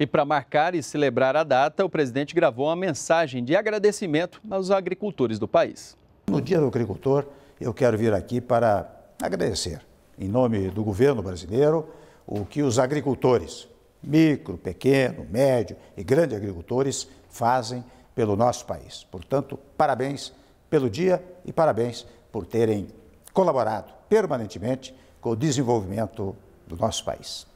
E para marcar e celebrar a data, o presidente gravou uma mensagem de agradecimento aos agricultores do país. No Dia do Agricultor, eu quero vir aqui para agradecer, em nome do governo brasileiro, o que os agricultores, micro, pequeno, médio e grande agricultores, fazem pelo nosso país. Portanto, parabéns pelo dia e parabéns por terem colaborado permanentemente com o desenvolvimento do nosso país.